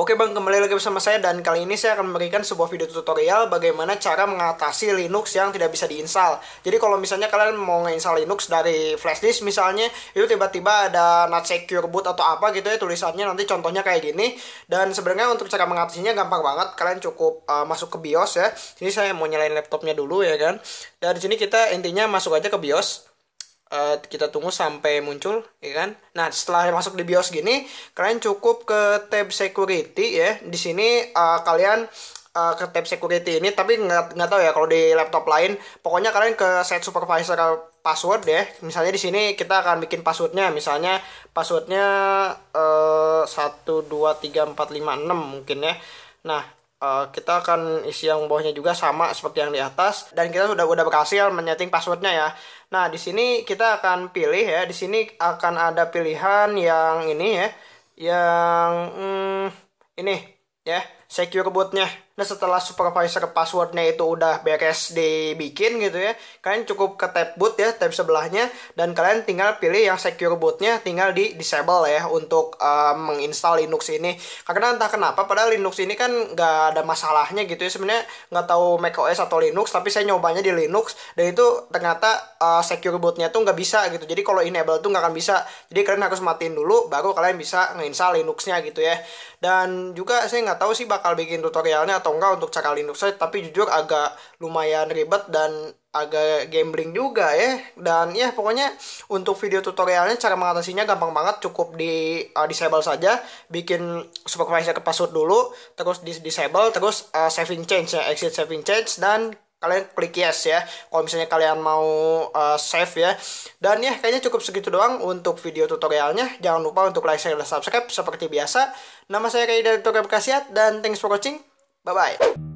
Oke bang, kembali lagi bersama saya dan kali ini saya akan memberikan sebuah video tutorial bagaimana cara mengatasi Linux yang tidak bisa diinstal. Jadi kalau misalnya kalian mau nginstal Linux dari flash disk misalnya, itu tiba-tiba ada not secure boot atau apa gitu ya tulisannya nanti contohnya kayak gini. Dan sebenarnya untuk cara mengatasinya gampang banget, kalian cukup uh, masuk ke BIOS ya. Ini saya mau nyalain laptopnya dulu ya kan. Dan di sini kita intinya masuk aja ke BIOS uh, kita tunggu sampai muncul ya kan nah setelah masuk di BIOS gini kalian cukup ke tab security ya di sini uh, kalian uh, ke tab security ini tapi nggak nggak tahu ya kalau di laptop lain pokoknya kalian ke set supervisor password ya misalnya di sini kita akan bikin passwordnya misalnya passwordnya satu dua tiga empat lima enam mungkin ya nah uh, kita akan isi yang bawahnya juga sama seperti yang di atas dan kita sudah udah berhasil menyeting passwordnya ya. Nah di sini kita akan pilih ya. Di sini akan ada pilihan yang ini ya, yang hmm, ini ya secure bootnya Nah setelah supervisor passwordnya itu udah beres dibikin gitu ya, kalian cukup ke tab boot ya, tab sebelahnya, dan kalian tinggal pilih yang secure bootnya, tinggal di disable ya untuk uh, menginstal Linux ini. Karena entah kenapa, padahal Linux ini kan nggak ada masalahnya gitu ya, sebenarnya nggak tahu macOS atau Linux, tapi saya nyobanya di Linux, dan itu ternyata uh, secure bootnya tuh nggak bisa gitu. Jadi kalau enable tuh nggak akan bisa. Jadi kalian harus matiin dulu, baru kalian bisa menginstal Linuxnya gitu ya. Dan juga saya nggak tahu sih bakal bikin tutorialnya atau atau enggak untuk cara saya tapi jujur agak lumayan ribet dan agak gambling juga ya dan ya pokoknya untuk video tutorialnya cara mengatasinya gampang banget cukup di uh, disable saja bikin supervisor ke password dulu terus dis disable terus uh, saving change ya exit saving change dan kalian klik yes ya kalau misalnya kalian mau uh, save ya dan ya kayaknya cukup segitu doang untuk video tutorialnya jangan lupa untuk like share dan subscribe seperti biasa nama saya Kaidar dari Tutorial dan thanks for watching Bye-bye.